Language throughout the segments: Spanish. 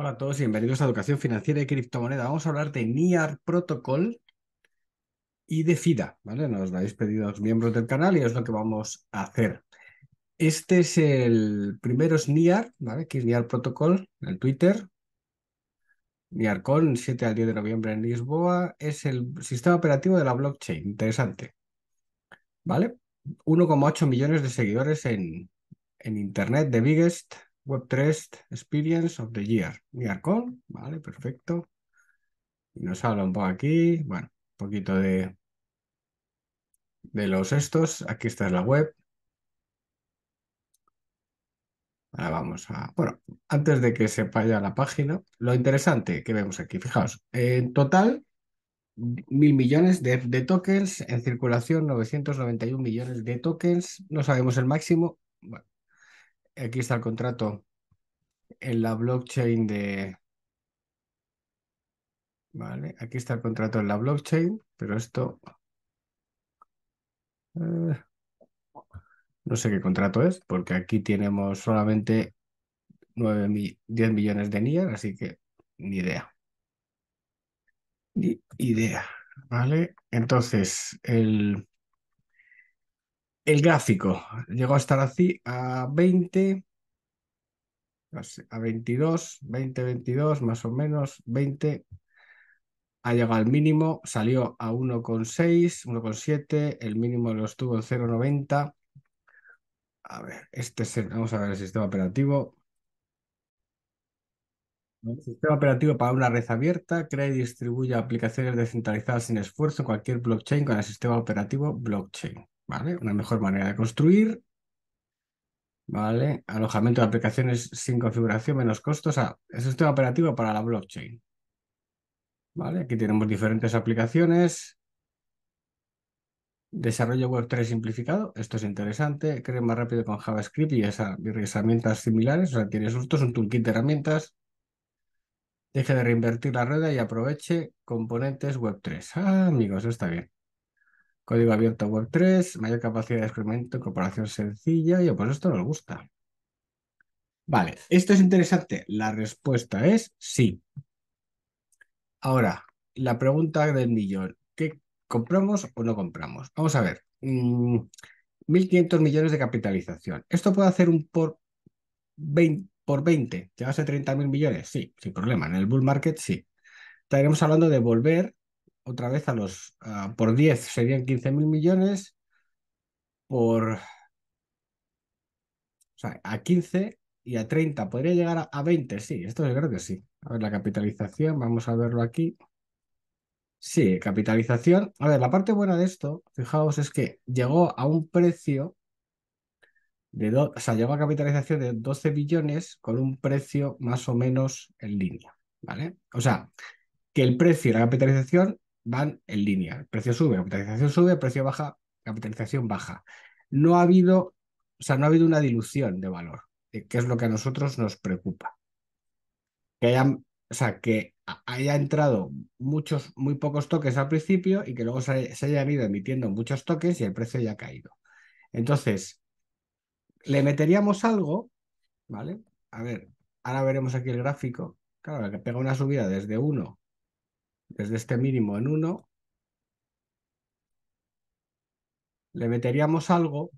Hola a todos y bienvenidos a Educación Financiera y Criptomoneda. Vamos a hablar de NIAR Protocol y de FIDA, ¿vale? Nos lo habéis pedido los miembros del canal y es lo que vamos a hacer. Este es el primero es NIAR, ¿vale? Que es NIAR Protocol en el Twitter. NIARCON, 7 al 10 de noviembre en Lisboa. Es el sistema operativo de la blockchain. Interesante. ¿Vale? 1,8 millones de seguidores en, en Internet, The Biggest web Experience of the Year. Year Call, vale, perfecto. Y nos habla un poco aquí, bueno, un poquito de, de los estos. Aquí está la web. Ahora vamos a... Bueno, antes de que se vaya la página, lo interesante que vemos aquí, fijaos, en total, mil millones de, de tokens, en circulación 991 millones de tokens, no sabemos el máximo, bueno, aquí está el contrato en la blockchain de... Vale, aquí está el contrato en la blockchain, pero esto... Eh, no sé qué contrato es, porque aquí tenemos solamente 9 10 millones de NIA, así que ni idea. Ni idea, ¿vale? Entonces, el... El gráfico llegó a estar así a 20, a 22, 20, 22, más o menos, 20. Ha llegado al mínimo, salió a 1,6, 1,7, el mínimo lo estuvo en 0,90. A ver, este es vamos a ver el sistema operativo. El sistema operativo para una red abierta crea y distribuye aplicaciones descentralizadas sin esfuerzo cualquier blockchain con el sistema operativo blockchain. ¿vale? Una mejor manera de construir, ¿vale? Alojamiento de aplicaciones sin configuración, menos costos. Ah, es un sistema operativo para la blockchain, ¿vale? Aquí tenemos diferentes aplicaciones. Desarrollo web 3 simplificado, esto es interesante, cree más rápido con JavaScript y, esas herramientas similares, o sea, tiene es un toolkit de herramientas. Deje de reinvertir la rueda y aproveche componentes web 3. Ah, amigos, está bien. Código abierto Word 3, mayor capacidad de experimento, corporación sencilla. Y pues esto nos gusta. Vale, esto es interesante. La respuesta es sí. Ahora, la pregunta del millón. ¿Qué compramos o no compramos? Vamos a ver. 1.500 mm, millones de capitalización. ¿Esto puede hacer un por 20? Por 20 a 30.000 millones? Sí, sin problema. En el bull market sí. Estaremos hablando de volver otra vez a los por 10 serían 15 mil millones, por o sea, a 15 y a 30 podría llegar a, 20, sí, esto es creo que sí. A ver, la capitalización, vamos a verlo aquí. Sí, capitalización. A ver, la parte buena de esto, fijaos, es que llegó a un precio de, o sea, llegó a capitalización de 12 billones con un precio más o menos en línea, ¿vale? O sea, que el precio y la capitalización van en línea. El precio sube, capitalización sube, precio baja, capitalización baja. No ha habido, o sea, no ha habido una dilución de valor, eh, que es lo que a nosotros nos preocupa. Que hayan, o sea, que haya entrado muchos, muy pocos toques al principio y que luego se, hayan ido emitiendo muchos toques y el precio ya ha caído. Entonces, le meteríamos algo, ¿vale? A ver, ahora veremos aquí el gráfico. Claro, que pega una subida desde 1 desde este mínimo en uno le meteríamos algo,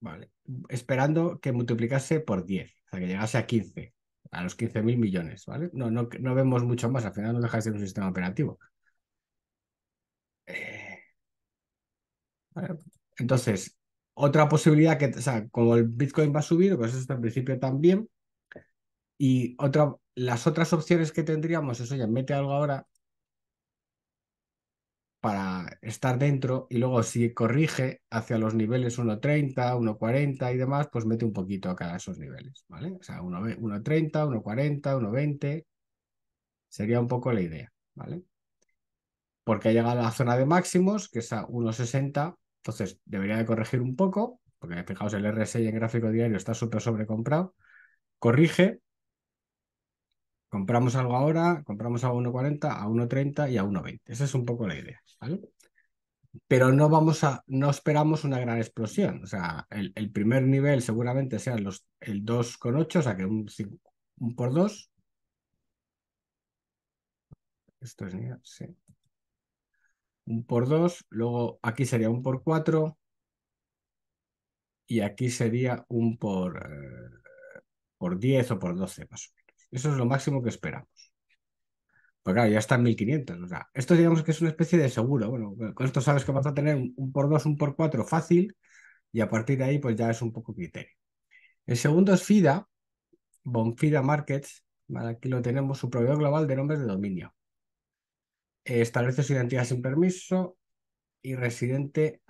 vale, esperando que multiplicase por 10, o sea, que llegase a 15, a los mil millones, ¿vale? No, no, no vemos mucho más, al final no deja de ser un sistema operativo. Eh, entonces, otra posibilidad que, o sea, como el Bitcoin va a subir, pues esto en principio también, y otra, las otras opciones que tendríamos eso ya mete algo ahora para estar dentro y luego si corrige hacia los niveles 1.30, 1.40 y demás, pues mete un poquito a cada esos niveles, ¿vale? O sea, 1.30, 1.40, 1.20, sería un poco la idea, ¿vale? Porque ha llegado a la zona de máximos, que es a 1.60, entonces debería de corregir un poco, porque fijaos, el RSI en gráfico diario está súper sobrecomprado, corrige Compramos algo ahora, compramos a 1.40, a 1.30 y a 1.20. Esa es un poco la idea, ¿vale? Pero no vamos a, no esperamos una gran explosión. O sea, el, primer nivel seguramente sea los, el 2.8, o sea que un, por 2. Esto es sí. Un por 2, luego aquí sería un por 4 y aquí sería un por, eh, por 10 o por 12 más eso es lo máximo que esperamos. Pues claro, ya está en 1500. sea, esto digamos que es una especie de seguro. Bueno, con esto sabes que vas a tener un por dos, un por cuatro fácil y a partir de ahí pues ya es un poco criterio. El segundo es FIDA, Bonfida Markets. Aquí lo tenemos, su proveedor global de nombres de dominio. Eh, establece su identidad sin permiso y, residente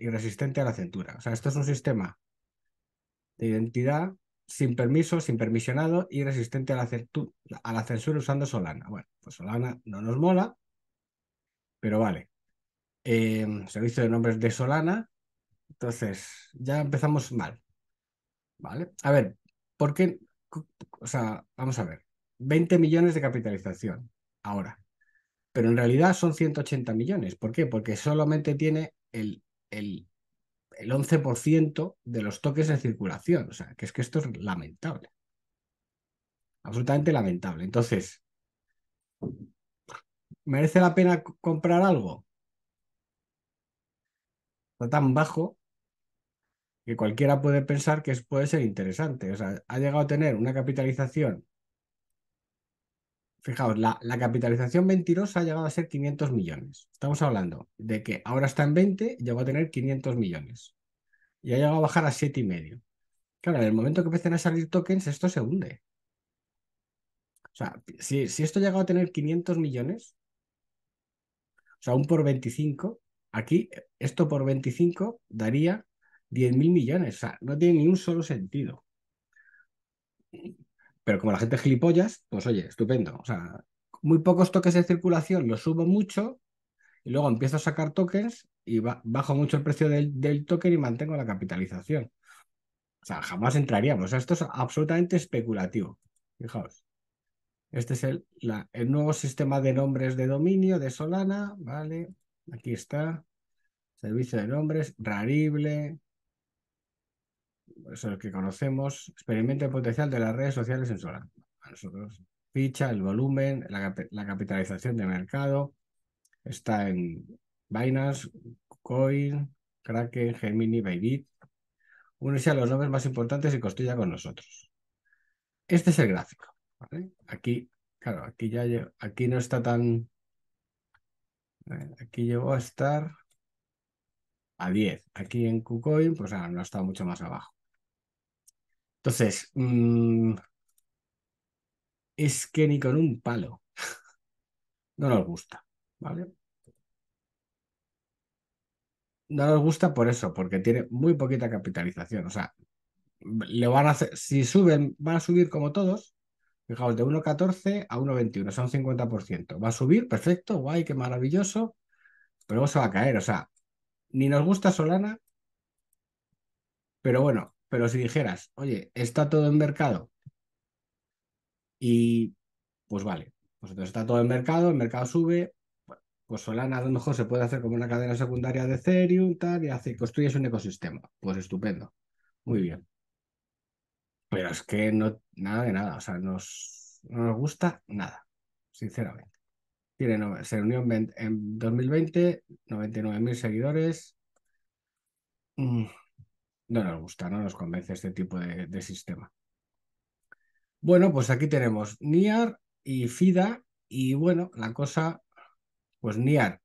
resistente a la cintura O sea, esto es un sistema de identidad sin permiso, sin permisionado y resistente a la, a la censura usando Solana. Bueno, pues Solana no nos mola, pero vale. Em, servicio de nombres de Solana. Entonces, ya empezamos mal. ¿Vale? A ver, ¿por qué? O sea, vamos a ver. 20 millones de capitalización ahora. Pero en realidad son 180 millones. ¿Por qué? Porque solamente tiene el, el el 11% de los toques de circulación. O sea, que es que esto es lamentable. Absolutamente lamentable. Entonces, ¿merece la pena comprar algo? Está tan bajo que cualquiera puede pensar que puede ser interesante. O sea, ha llegado a tener una capitalización fijaos, la, capitalización mentirosa ha llegado a ser 500 millones. Estamos hablando de que ahora está en 20, llegó a tener 500 millones. Y ha llegado a bajar a 7,5. Claro, en el momento que empiecen a salir tokens, esto se hunde. O sea, si, si esto ha llegado a tener 500 millones, o sea, un por 25, aquí esto por 25 daría 10.000 millones. O sea, no tiene ni un solo sentido. Pero como la gente es gilipollas, pues oye, estupendo. O sea, muy pocos toques de circulación, los subo mucho y luego empiezo a sacar tokens y bajo mucho el precio del, token y mantengo la capitalización. O sea, jamás entraríamos. O sea, esto es absolutamente especulativo. Fijaos. Este es el, el nuevo sistema de nombres de dominio de Solana. Vale, aquí está. Servicio de nombres, rarible, es lo que conocemos, experimenta el potencial de las redes sociales en su A nosotros ficha, el volumen, la, capitalización de mercado, está en Binance, Coin, Kraken, Gemini, Bybit. Únese a los nombres más importantes y costilla con nosotros. Este es el gráfico. Aquí, claro, aquí ya aquí no está tan. Eh, aquí llegó a estar a 10. Aquí en KuCoin, pues ah, no no estado mucho más abajo. Entonces, mm, es que ni con un palo no nos gusta, ¿vale? No nos gusta por eso, porque tiene muy poquita capitalización. O sea, le van a hacer, si suben, van a subir como todos. Fijaos, de 1.14 a 1.21, son 50%. Va a subir, perfecto, guay, qué maravilloso, pero eso va a caer. O sea, ni nos gusta Solana, pero bueno, pero si dijeras, oye, está todo en mercado y pues vale, pues entonces está todo en mercado, el mercado sube, pues Solana a lo mejor se puede hacer como una cadena secundaria de Ethereum, tal, y hace, construyes un ecosistema. Pues estupendo, muy bien. Pero es que no, nada de nada, o sea, nos, no nos gusta nada, sinceramente. Tiene, se unió en, 2020, 99.000 seguidores. mmm, no nos gusta, no nos convence este tipo de, sistema. Bueno, pues aquí tenemos NIAR y FIDA y bueno, la cosa, pues NIAR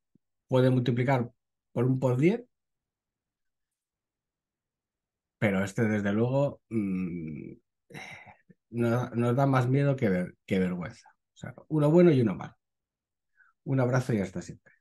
puede multiplicar por un por 10, pero este desde luego mm, nos, da más miedo que, que vergüenza. O sea, uno bueno y uno malo. Un abrazo y hasta siempre.